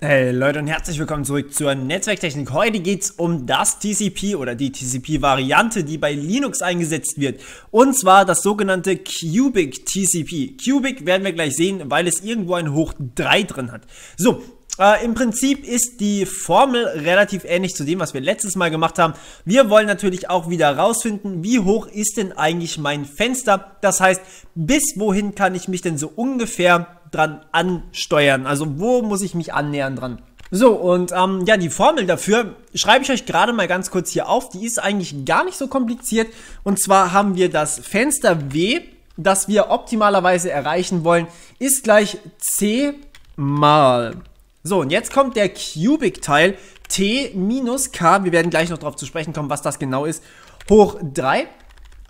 Hey Leute und herzlich willkommen zurück zur Netzwerktechnik. Heute geht es um das TCP oder die TCP-Variante, die bei Linux eingesetzt wird. Und zwar das sogenannte Cubic TCP. Cubic werden wir gleich sehen, weil es irgendwo ein Hoch 3 drin hat. So, äh, Im Prinzip ist die Formel relativ ähnlich zu dem, was wir letztes Mal gemacht haben. Wir wollen natürlich auch wieder rausfinden, wie hoch ist denn eigentlich mein Fenster. Das heißt, bis wohin kann ich mich denn so ungefähr dran ansteuern? Also wo muss ich mich annähern dran? So, und ähm, ja, die Formel dafür schreibe ich euch gerade mal ganz kurz hier auf. Die ist eigentlich gar nicht so kompliziert. Und zwar haben wir das Fenster W, das wir optimalerweise erreichen wollen, ist gleich C mal. So, und jetzt kommt der Cubic-Teil T minus K. Wir werden gleich noch darauf zu sprechen kommen, was das genau ist. Hoch 3.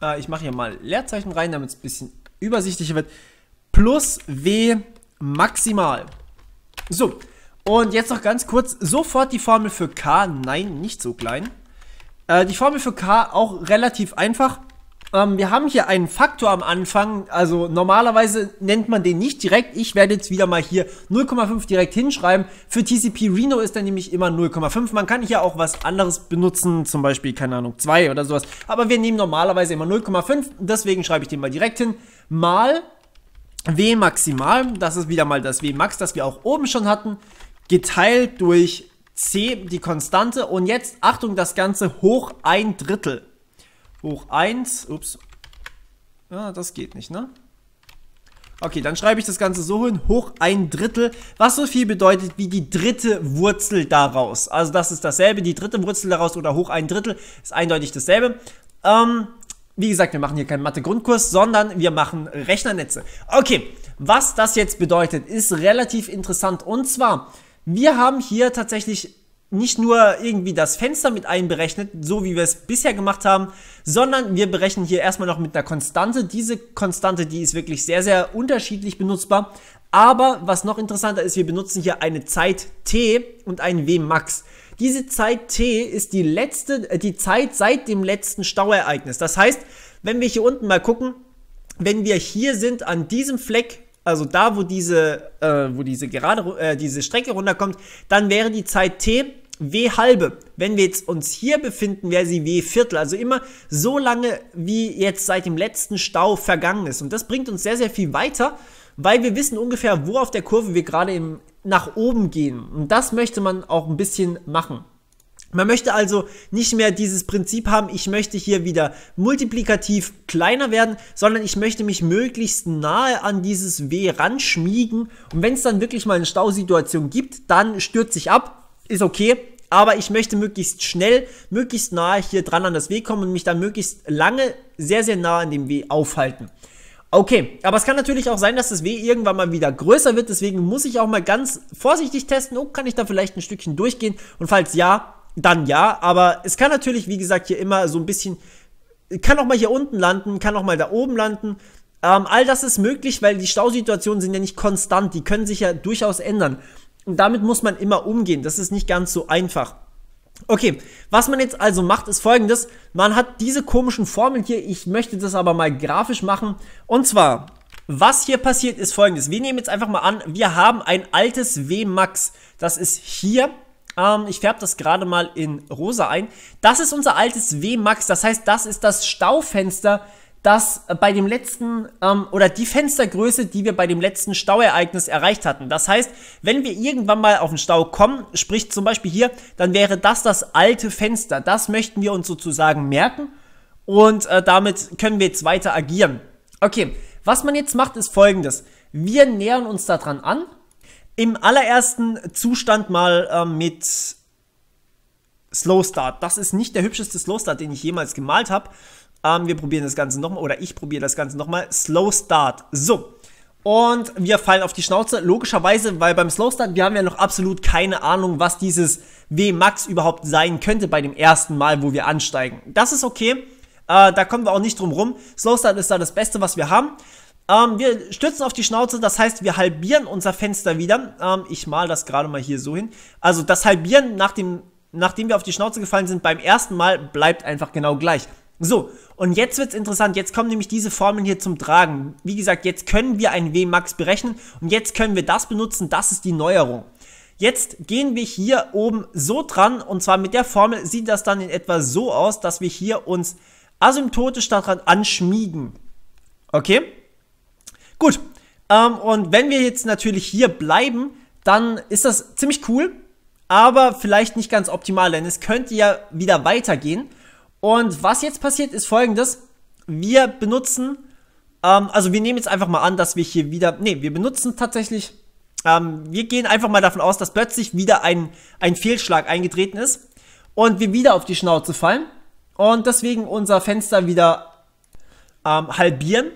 Äh, ich mache hier mal Leerzeichen rein, damit es ein bisschen übersichtlicher wird plus W maximal. So, und jetzt noch ganz kurz, sofort die Formel für K, nein, nicht so klein. Äh, die Formel für K auch relativ einfach. Ähm, wir haben hier einen Faktor am Anfang, also normalerweise nennt man den nicht direkt. Ich werde jetzt wieder mal hier 0,5 direkt hinschreiben. Für TCP Reno ist er nämlich immer 0,5. Man kann hier auch was anderes benutzen, zum Beispiel, keine Ahnung, 2 oder sowas. Aber wir nehmen normalerweise immer 0,5, deswegen schreibe ich den mal direkt hin. Mal W maximal, das ist wieder mal das W max, das wir auch oben schon hatten, geteilt durch C, die Konstante. Und jetzt, Achtung, das Ganze hoch ein Drittel. Hoch 1, ups. Ja, ah, das geht nicht, ne? Okay, dann schreibe ich das Ganze so hin, hoch ein Drittel, was so viel bedeutet wie die dritte Wurzel daraus. Also das ist dasselbe, die dritte Wurzel daraus oder hoch ein Drittel ist eindeutig dasselbe. Ähm, wie gesagt, wir machen hier keinen Mathe-Grundkurs, sondern wir machen Rechnernetze. Okay, was das jetzt bedeutet, ist relativ interessant. Und zwar, wir haben hier tatsächlich nicht nur irgendwie das Fenster mit einberechnet, so wie wir es bisher gemacht haben, sondern wir berechnen hier erstmal noch mit einer Konstante. Diese Konstante, die ist wirklich sehr, sehr unterschiedlich benutzbar. Aber was noch interessanter ist, wir benutzen hier eine Zeit t und einen w max. Diese Zeit T ist die letzte, äh, die Zeit seit dem letzten Stauereignis. Das heißt, wenn wir hier unten mal gucken, wenn wir hier sind an diesem Fleck, also da, wo diese, äh, wo diese gerade, äh, diese Strecke runterkommt, dann wäre die Zeit T W halbe. Wenn wir jetzt uns hier befinden, wäre sie W Viertel. Also immer so lange, wie jetzt seit dem letzten Stau vergangen ist. Und das bringt uns sehr, sehr viel weiter, weil wir wissen ungefähr, wo auf der Kurve wir gerade im nach oben gehen. Und das möchte man auch ein bisschen machen. Man möchte also nicht mehr dieses Prinzip haben, ich möchte hier wieder multiplikativ kleiner werden, sondern ich möchte mich möglichst nahe an dieses W ranschmiegen. Und wenn es dann wirklich mal eine Stausituation gibt, dann stürze ich ab, ist okay. Aber ich möchte möglichst schnell, möglichst nahe hier dran an das W kommen und mich dann möglichst lange sehr, sehr nah an dem W aufhalten. Okay, aber es kann natürlich auch sein, dass das W irgendwann mal wieder größer wird, deswegen muss ich auch mal ganz vorsichtig testen, oh, kann ich da vielleicht ein Stückchen durchgehen und falls ja, dann ja, aber es kann natürlich, wie gesagt, hier immer so ein bisschen, kann auch mal hier unten landen, kann auch mal da oben landen, ähm, all das ist möglich, weil die Stausituationen sind ja nicht konstant, die können sich ja durchaus ändern und damit muss man immer umgehen, das ist nicht ganz so einfach. Okay, was man jetzt also macht, ist folgendes. Man hat diese komischen Formeln hier. Ich möchte das aber mal grafisch machen. Und zwar, was hier passiert, ist folgendes. Wir nehmen jetzt einfach mal an, wir haben ein altes Wmax. Das ist hier. Ähm, ich färbe das gerade mal in rosa ein. Das ist unser altes Wmax. Das heißt, das ist das Staufenster dass äh, bei dem letzten ähm, oder die Fenstergröße, die wir bei dem letzten Stauereignis erreicht hatten. Das heißt, wenn wir irgendwann mal auf den Stau kommen, sprich zum Beispiel hier, dann wäre das das alte Fenster. Das möchten wir uns sozusagen merken und äh, damit können wir jetzt weiter agieren. Okay, was man jetzt macht, ist folgendes. Wir nähern uns daran an. Im allerersten Zustand mal äh, mit Slow Start. Das ist nicht der hübscheste Slow Start, den ich jemals gemalt habe. Ähm, wir probieren das Ganze nochmal oder ich probiere das Ganze nochmal. Slow Start. So. Und wir fallen auf die Schnauze, logischerweise, weil beim Slow Start, wir haben ja noch absolut keine Ahnung, was dieses W-Max überhaupt sein könnte bei dem ersten Mal, wo wir ansteigen. Das ist okay, äh, da kommen wir auch nicht drum rum. Slow Start ist da das Beste, was wir haben. Ähm, wir stürzen auf die Schnauze, das heißt, wir halbieren unser Fenster wieder. Ähm, ich mal das gerade mal hier so hin. Also das Halbieren, nach dem, nachdem wir auf die Schnauze gefallen sind, beim ersten Mal bleibt einfach genau gleich. So, und jetzt wird's interessant. Jetzt kommen nämlich diese Formeln hier zum Tragen. Wie gesagt, jetzt können wir ein Wmax berechnen und jetzt können wir das benutzen. Das ist die Neuerung. Jetzt gehen wir hier oben so dran und zwar mit der Formel sieht das dann in etwa so aus, dass wir hier uns asymptotisch daran anschmiegen. Okay? Gut. Ähm, und wenn wir jetzt natürlich hier bleiben, dann ist das ziemlich cool, aber vielleicht nicht ganz optimal, denn es könnte ja wieder weitergehen. Und was jetzt passiert, ist folgendes. Wir benutzen, ähm, also wir nehmen jetzt einfach mal an, dass wir hier wieder, nee, wir benutzen tatsächlich, ähm, wir gehen einfach mal davon aus, dass plötzlich wieder ein, ein Fehlschlag eingetreten ist und wir wieder auf die Schnauze fallen und deswegen unser Fenster wieder ähm, halbieren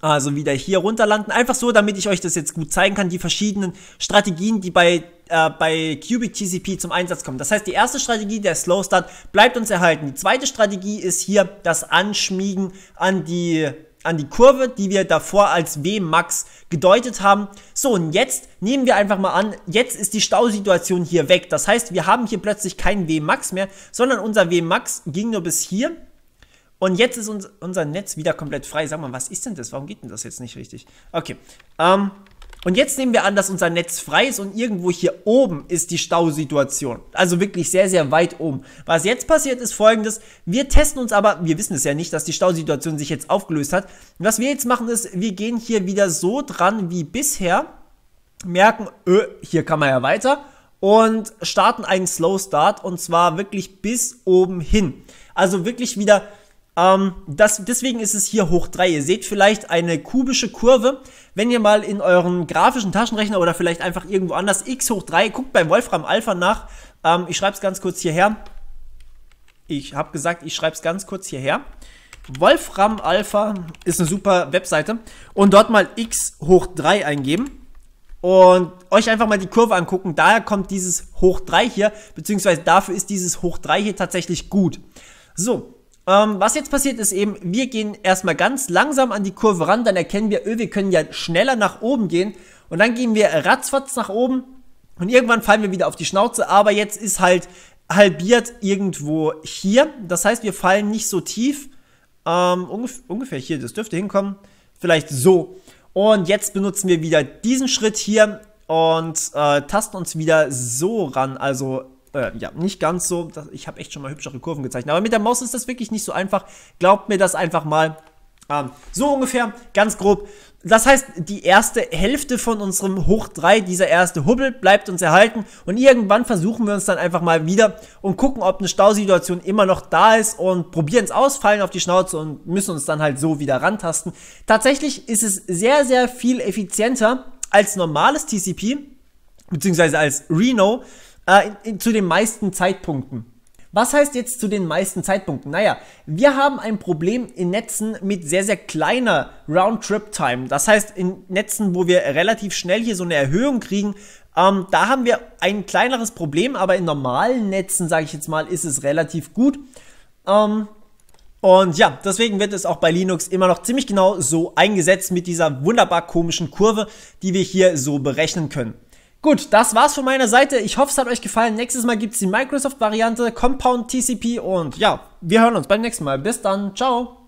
also wieder hier runter landen. Einfach so, damit ich euch das jetzt gut zeigen kann, die verschiedenen Strategien, die bei, äh, bei Cubic TCP zum Einsatz kommen. Das heißt, die erste Strategie, der Slow Start, bleibt uns erhalten. Die zweite Strategie ist hier das Anschmiegen an die an die Kurve, die wir davor als WMAX gedeutet haben. So, und jetzt nehmen wir einfach mal an, jetzt ist die Stausituation hier weg. Das heißt, wir haben hier plötzlich keinen WMAX mehr, sondern unser WMAX ging nur bis hier und jetzt ist uns, unser Netz wieder komplett frei. Sag mal, was ist denn das? Warum geht denn das jetzt nicht richtig? Okay. Ähm, und jetzt nehmen wir an, dass unser Netz frei ist und irgendwo hier oben ist die Stausituation. Also wirklich sehr, sehr weit oben. Was jetzt passiert ist folgendes. Wir testen uns aber, wir wissen es ja nicht, dass die Stausituation sich jetzt aufgelöst hat. Und was wir jetzt machen ist, wir gehen hier wieder so dran wie bisher. Merken, öh, hier kann man ja weiter. Und starten einen Slow Start und zwar wirklich bis oben hin. Also wirklich wieder ähm, das, deswegen ist es hier hoch 3. Ihr seht vielleicht eine kubische Kurve. Wenn ihr mal in euren grafischen Taschenrechner oder vielleicht einfach irgendwo anders x hoch 3, guckt beim Wolfram Alpha nach. Ähm, ich schreibe es ganz kurz hierher. Ich habe gesagt, ich schreibe es ganz kurz hierher. Wolfram Alpha ist eine super Webseite. Und dort mal x hoch 3 eingeben und euch einfach mal die Kurve angucken. Daher kommt dieses Hoch 3 hier, beziehungsweise dafür ist dieses Hoch 3 hier tatsächlich gut. So, ähm, was jetzt passiert ist eben, wir gehen erstmal ganz langsam an die Kurve ran, dann erkennen wir, öh, wir können ja schneller nach oben gehen und dann gehen wir ratzfatz nach oben und irgendwann fallen wir wieder auf die Schnauze, aber jetzt ist halt halbiert irgendwo hier, das heißt, wir fallen nicht so tief, ähm, ungef ungefähr hier, das dürfte hinkommen, vielleicht so. Und jetzt benutzen wir wieder diesen Schritt hier und äh, tasten uns wieder so ran, also äh, ja, nicht ganz so. Ich habe echt schon mal hübschere Kurven gezeichnet. Aber mit der Maus ist das wirklich nicht so einfach. Glaubt mir das einfach mal. Ähm, so ungefähr, ganz grob. Das heißt, die erste Hälfte von unserem Hoch 3, dieser erste Hubbel, bleibt uns erhalten und irgendwann versuchen wir uns dann einfach mal wieder und gucken, ob eine Stausituation immer noch da ist und probieren es aus, fallen auf die Schnauze und müssen uns dann halt so wieder rantasten. Tatsächlich ist es sehr, sehr viel effizienter als normales TCP, beziehungsweise als Reno, äh, in, zu den meisten Zeitpunkten. Was heißt jetzt zu den meisten Zeitpunkten? Naja, wir haben ein Problem in Netzen mit sehr, sehr kleiner roundtrip time Das heißt, in Netzen, wo wir relativ schnell hier so eine Erhöhung kriegen, ähm, da haben wir ein kleineres Problem, aber in normalen Netzen, sage ich jetzt mal, ist es relativ gut. Ähm, und ja, deswegen wird es auch bei Linux immer noch ziemlich genau so eingesetzt mit dieser wunderbar komischen Kurve, die wir hier so berechnen können. Gut, das war's von meiner Seite. Ich hoffe, es hat euch gefallen. Nächstes Mal gibt's die Microsoft-Variante, Compound TCP und ja, wir hören uns beim nächsten Mal. Bis dann, ciao.